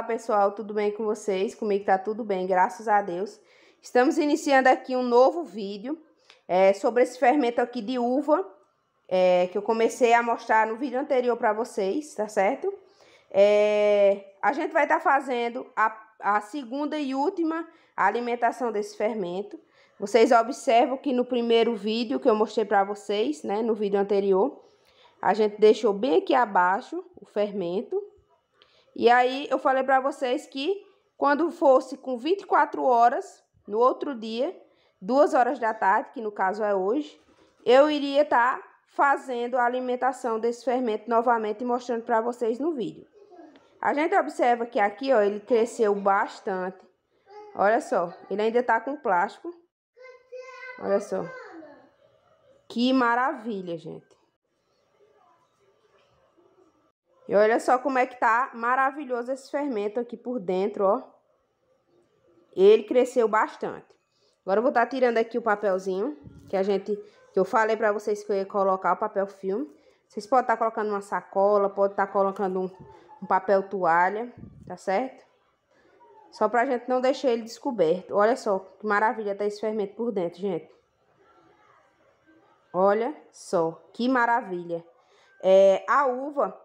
Olá pessoal, tudo bem com vocês? Comigo tá tudo bem, graças a Deus. Estamos iniciando aqui um novo vídeo é, sobre esse fermento aqui de uva é, que eu comecei a mostrar no vídeo anterior para vocês, tá certo? É, a gente vai estar tá fazendo a, a segunda e última alimentação desse fermento. Vocês observam que no primeiro vídeo que eu mostrei para vocês, né, no vídeo anterior, a gente deixou bem aqui abaixo o fermento, e aí eu falei para vocês que quando fosse com 24 horas, no outro dia, duas horas da tarde, que no caso é hoje, eu iria estar tá fazendo a alimentação desse fermento novamente e mostrando para vocês no vídeo. A gente observa que aqui, ó, ele cresceu bastante. Olha só, ele ainda tá com plástico. Olha só. Que maravilha, gente. E olha só como é que tá maravilhoso esse fermento aqui por dentro, ó. Ele cresceu bastante. Agora eu vou estar tá tirando aqui o papelzinho que a gente que eu falei para vocês que eu ia colocar o papel filme. Vocês podem estar tá colocando uma sacola, pode estar tá colocando um, um papel toalha, tá certo? Só pra gente não deixar ele descoberto. Olha só que maravilha tá esse fermento por dentro, gente. Olha só, que maravilha. É, a uva,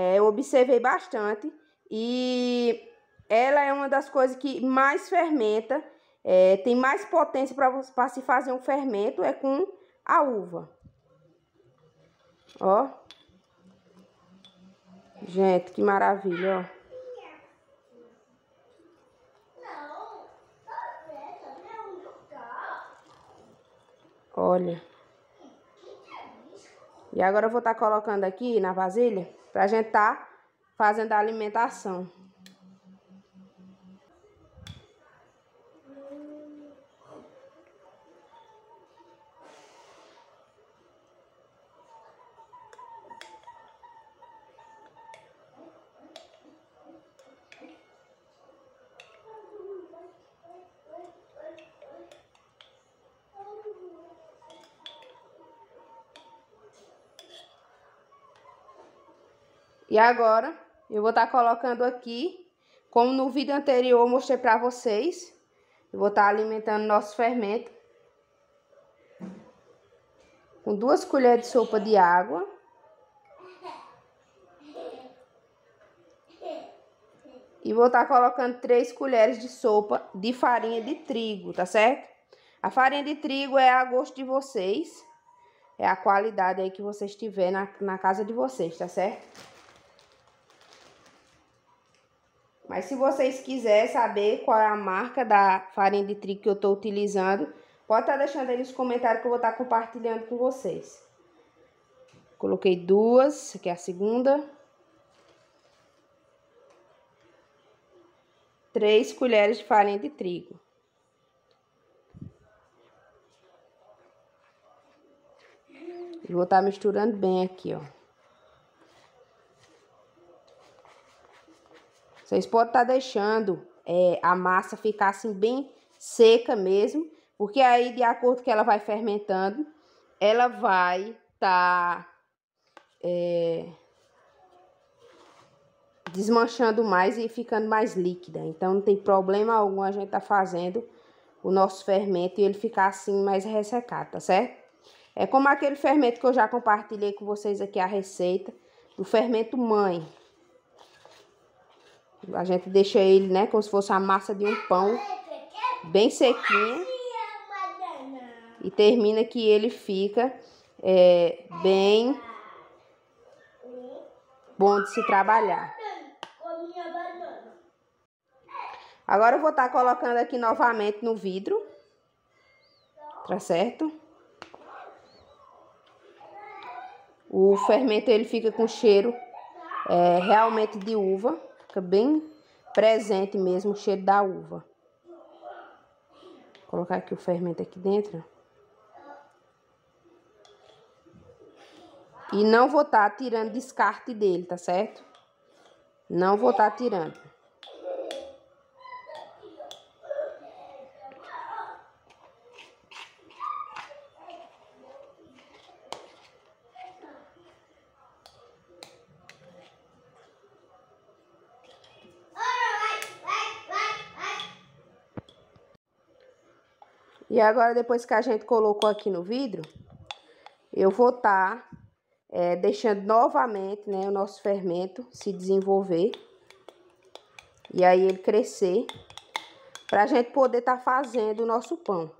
é, eu observei bastante e ela é uma das coisas que mais fermenta, é, tem mais potência para se fazer um fermento, é com a uva. Ó. Gente, que maravilha, ó. Olha. E agora eu vou estar tá colocando aqui na vasilha para a gente estar tá fazendo a alimentação. E agora, eu vou estar tá colocando aqui, como no vídeo anterior eu mostrei para vocês, eu vou estar tá alimentando nosso fermento com duas colheres de sopa de água. E vou estar tá colocando três colheres de sopa de farinha de trigo, tá certo? A farinha de trigo é a gosto de vocês. É a qualidade aí que vocês tiverem na, na casa de vocês, tá certo? Mas se vocês quiserem saber qual é a marca da farinha de trigo que eu estou utilizando, pode estar tá deixando aí nos comentários que eu vou estar tá compartilhando com vocês. Coloquei duas, aqui é a segunda. Três colheres de farinha de trigo. E vou estar tá misturando bem aqui, ó. Vocês podem estar tá deixando é, a massa ficar assim bem seca mesmo, porque aí de acordo que ela vai fermentando, ela vai estar tá, é, desmanchando mais e ficando mais líquida. Então não tem problema algum a gente tá fazendo o nosso fermento e ele ficar assim mais ressecado, tá certo? É como aquele fermento que eu já compartilhei com vocês aqui a receita do fermento mãe, a gente deixa ele, né, como se fosse a massa de um pão, bem sequinha. E termina que ele fica é, bem bom de se trabalhar. Agora eu vou estar tá colocando aqui novamente no vidro. Tá certo? O fermento ele fica com cheiro é, realmente de uva. Fica bem presente mesmo o cheiro da uva. Vou colocar aqui o fermento aqui dentro. E não vou estar tá tirando descarte dele, tá certo? Não vou estar tá tirando. E agora, depois que a gente colocou aqui no vidro, eu vou estar tá, é, deixando novamente né, o nosso fermento se desenvolver. E aí ele crescer, para a gente poder estar tá fazendo o nosso pão.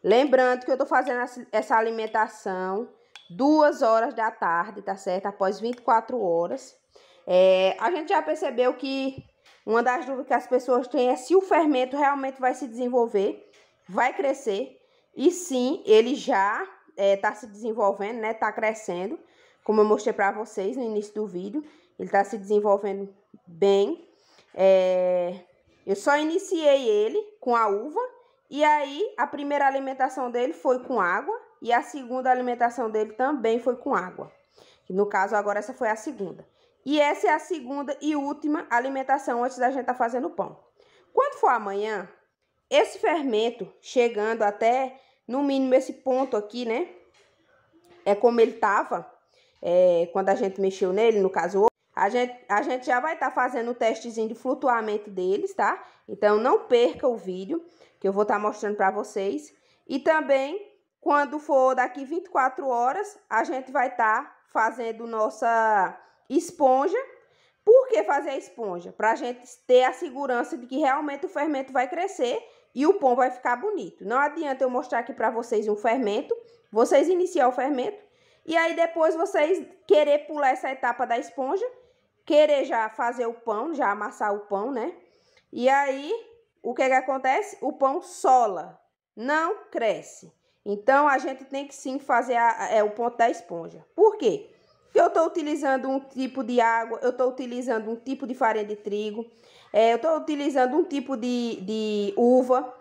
Lembrando que eu estou fazendo essa alimentação duas horas da tarde, tá certo? Após 24 horas. É, a gente já percebeu que uma das dúvidas que as pessoas têm é se o fermento realmente vai se desenvolver vai crescer. E sim, ele já está é, tá se desenvolvendo, né? Está crescendo, como eu mostrei para vocês no início do vídeo. Ele está se desenvolvendo bem. É... Eu só iniciei ele com a uva. E aí, a primeira alimentação dele foi com água. E a segunda alimentação dele também foi com água. No caso, agora essa foi a segunda. E essa é a segunda e última alimentação antes da gente estar tá fazendo o pão. Quando for amanhã, esse fermento chegando até no mínimo esse ponto aqui, né? É como ele tava é, quando a gente mexeu nele, no caso a gente, a gente já vai estar tá fazendo o testezinho de flutuamento deles, tá? Então não perca o vídeo que eu vou estar tá mostrando para vocês. E também, quando for daqui 24 horas, a gente vai estar tá fazendo nossa esponja. Por que fazer a esponja? Para a gente ter a segurança de que realmente o fermento vai crescer e o pão vai ficar bonito. Não adianta eu mostrar aqui para vocês um fermento, vocês iniciar o fermento e aí depois vocês querer pular essa etapa da esponja, querer já fazer o pão, já amassar o pão, né? E aí o que que acontece? O pão sola, não cresce. Então a gente tem que sim fazer a, é, o ponto da esponja. Por quê? Porque eu estou utilizando um tipo de água, eu estou utilizando um tipo de farinha de trigo, é, eu estou utilizando um tipo de, de uva.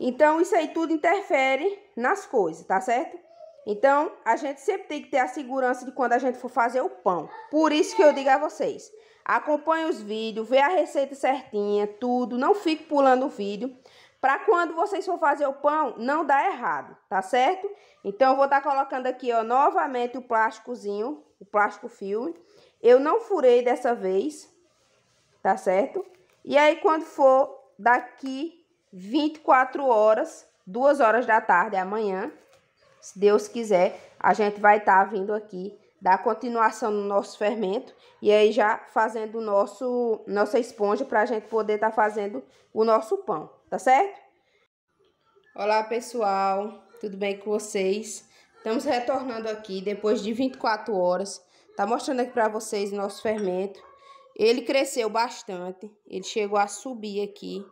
Então, isso aí tudo interfere nas coisas, tá certo? Então, a gente sempre tem que ter a segurança de quando a gente for fazer o pão. Por isso que eu digo a vocês, acompanhe os vídeos, vê a receita certinha, tudo. Não fique pulando o vídeo. Para quando vocês for fazer o pão, não dá errado, tá certo? Então, eu vou estar tá colocando aqui, ó, novamente o plásticozinho, o plástico filme. Eu não furei dessa vez, tá certo? E aí, quando for daqui 24 horas, 2 horas da tarde, amanhã, se Deus quiser, a gente vai estar tá vindo aqui dar continuação no nosso fermento e aí já fazendo nosso nossa esponja para a gente poder estar tá fazendo o nosso pão, tá certo? Olá pessoal, tudo bem com vocês? Estamos retornando aqui depois de 24 horas, tá mostrando aqui para vocês o nosso fermento. Ele cresceu bastante, ele chegou a subir aqui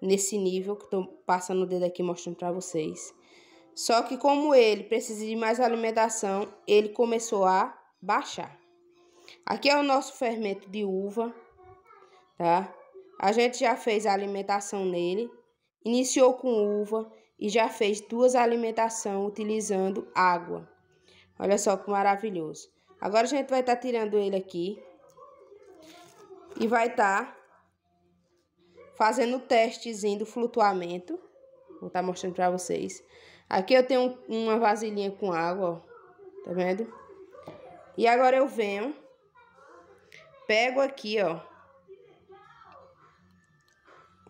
nesse nível que estou passando o dedo aqui mostrando para vocês. Só que como ele precisa de mais alimentação, ele começou a baixar. Aqui é o nosso fermento de uva, tá? A gente já fez a alimentação nele, iniciou com uva e já fez duas alimentações utilizando água. Olha só que maravilhoso. Agora a gente vai estar tá tirando ele aqui e vai estar tá fazendo o testezinho do flutuamento. Vou estar tá mostrando para vocês. Aqui eu tenho uma vasilhinha com água, ó. Tá vendo? E agora eu venho, pego aqui, ó.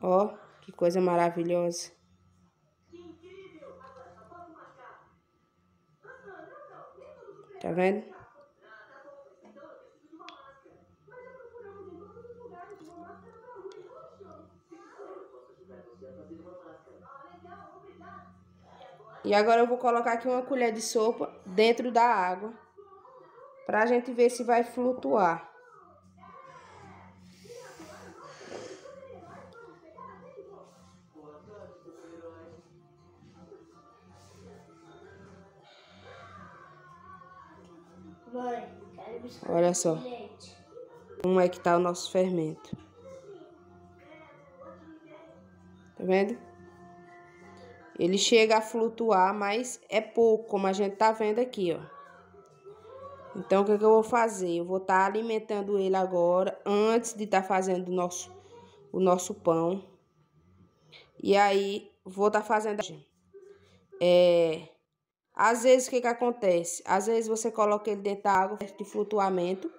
Ó, que coisa maravilhosa. Tá vendo? E agora eu vou colocar aqui uma colher de sopa dentro da água. Pra gente ver se vai flutuar. Olha só. Como é que tá o nosso fermento. Tá vendo? Ele chega a flutuar, mas é pouco, como a gente tá vendo aqui, ó. Então, o que, é que eu vou fazer? Eu vou estar tá alimentando ele agora, antes de estar tá fazendo o nosso, o nosso pão. E aí, vou estar tá fazendo... É... Às vezes, o que, que acontece? Às vezes, você coloca ele dentro da água, de flutuamento,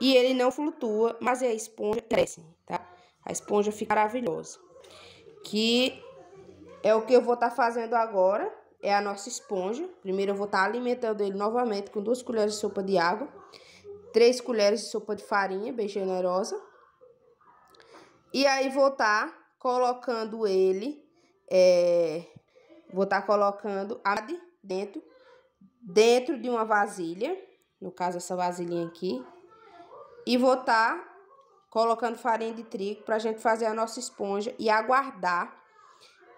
e ele não flutua, mas a esponja cresce, tá? A esponja fica maravilhosa. Que é o que eu vou estar tá fazendo agora, é a nossa esponja. Primeiro eu vou estar tá alimentando ele novamente com duas colheres de sopa de água, três colheres de sopa de farinha, bem generosa. E aí vou estar tá colocando ele, é, vou estar tá colocando a dentro, dentro de uma vasilha, no caso essa vasilhinha aqui. E vou estar tá colocando farinha de trigo para a gente fazer a nossa esponja e aguardar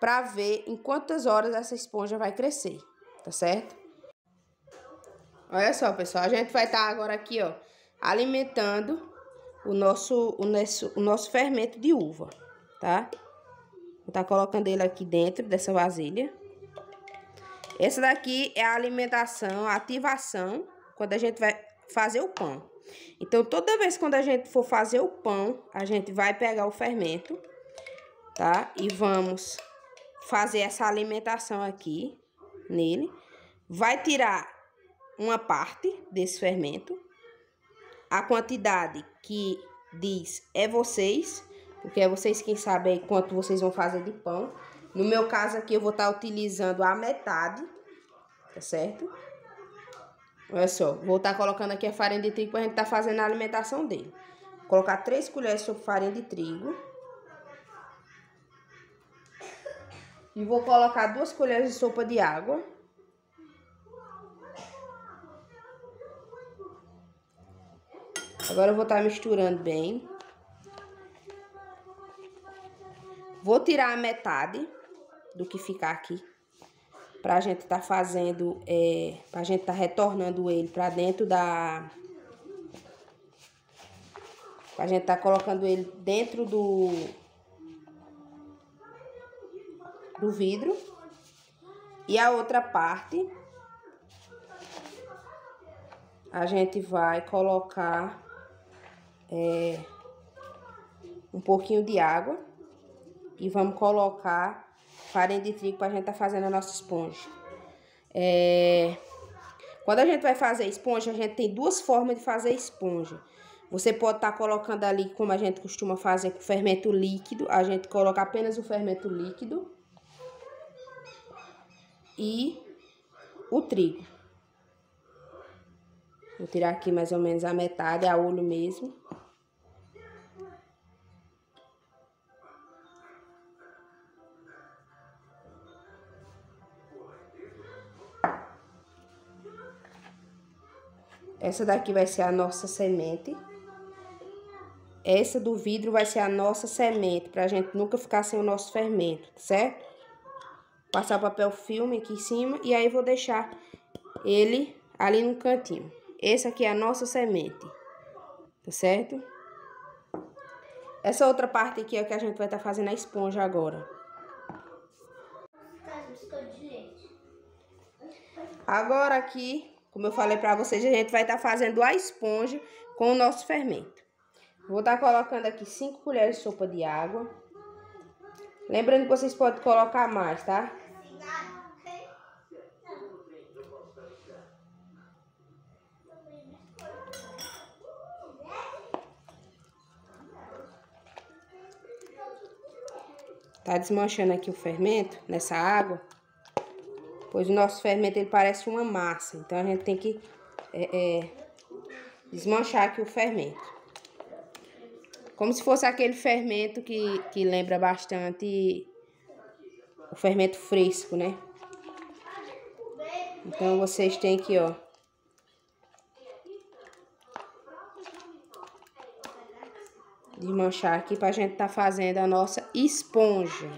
para ver em quantas horas essa esponja vai crescer, tá certo? Olha só, pessoal, a gente vai estar tá agora aqui, ó, alimentando o nosso, o nosso, o nosso fermento de uva, tá? Vou tá colocando ele aqui dentro dessa vasilha. Essa daqui é a alimentação, a ativação, quando a gente vai fazer o pão. Então, toda vez quando a gente for fazer o pão, a gente vai pegar o fermento, tá? E vamos fazer essa alimentação aqui nele. Vai tirar uma parte desse fermento. A quantidade que diz é vocês, porque é vocês quem sabem quanto vocês vão fazer de pão. No meu caso aqui eu vou estar utilizando a metade, tá certo? Olha só, vou estar colocando aqui a farinha de trigo para a gente estar tá fazendo a alimentação dele. Vou colocar 3 colheres de farinha de trigo. E vou colocar duas colheres de sopa de água. Agora eu vou estar tá misturando bem. Vou tirar a metade do que ficar aqui. Pra gente estar tá fazendo, é, pra gente estar tá retornando ele pra dentro da... Pra gente estar tá colocando ele dentro do do vidro e a outra parte a gente vai colocar é, um pouquinho de água e vamos colocar farinha de trigo para a gente tá fazendo a nossa esponja. É, quando a gente vai fazer esponja, a gente tem duas formas de fazer esponja. Você pode estar tá colocando ali, como a gente costuma fazer, com fermento líquido. A gente coloca apenas o fermento líquido e o trigo. Vou tirar aqui mais ou menos a metade, a olho mesmo. Essa daqui vai ser a nossa semente. Essa do vidro vai ser a nossa semente, para a gente nunca ficar sem o nosso fermento, certo? passar papel filme aqui em cima e aí vou deixar ele ali no cantinho. Essa aqui é a nossa semente, tá certo? Essa outra parte aqui é que a gente vai estar tá fazendo a esponja agora. Agora aqui, como eu falei pra vocês, a gente vai estar tá fazendo a esponja com o nosso fermento. Vou estar tá colocando aqui 5 colheres de sopa de água. Lembrando que vocês podem colocar mais, tá? Tá desmanchando aqui o fermento nessa água. Pois o nosso fermento ele parece uma massa. Então a gente tem que é, é, desmanchar aqui o fermento. Como se fosse aquele fermento que, que lembra bastante o fermento fresco, né? Então vocês têm que, ó, de manchar aqui para a gente tá fazendo a nossa esponja.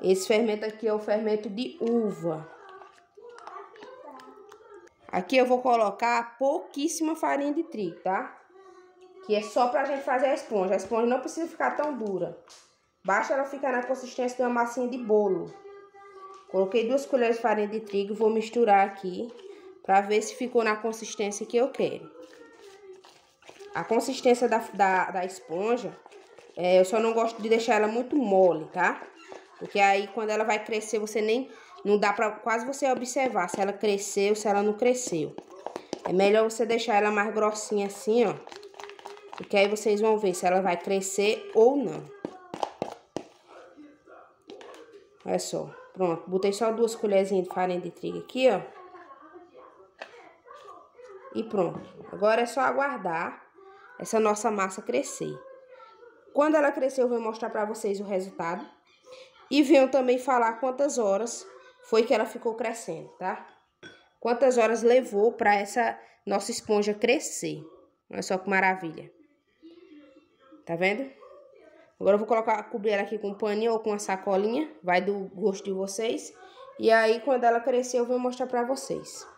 Esse fermento aqui é o fermento de uva. Aqui eu vou colocar pouquíssima farinha de trigo, tá? Que é só pra gente fazer a esponja. A esponja não precisa ficar tão dura. Basta ela ficar na consistência de uma massinha de bolo. Coloquei duas colheres de farinha de trigo, vou misturar aqui pra ver se ficou na consistência que eu quero. A consistência da, da, da esponja, é, eu só não gosto de deixar ela muito mole, tá? Porque aí quando ela vai crescer, você nem... Não dá pra quase você observar se ela cresceu, se ela não cresceu. É melhor você deixar ela mais grossinha assim, ó. Porque aí vocês vão ver se ela vai crescer ou não. Olha só. Pronto, botei só duas colherzinhas de farinha de trigo aqui, ó. E pronto. Agora é só aguardar essa nossa massa crescer. Quando ela crescer, eu vou mostrar para vocês o resultado. E venho também falar quantas horas foi que ela ficou crescendo, tá? Quantas horas levou para essa nossa esponja crescer. Olha só que maravilha. Tá vendo? Agora eu vou colocar, cobrir ela aqui com um paninho ou com uma sacolinha. Vai do gosto de vocês. E aí, quando ela crescer, eu vou mostrar para vocês.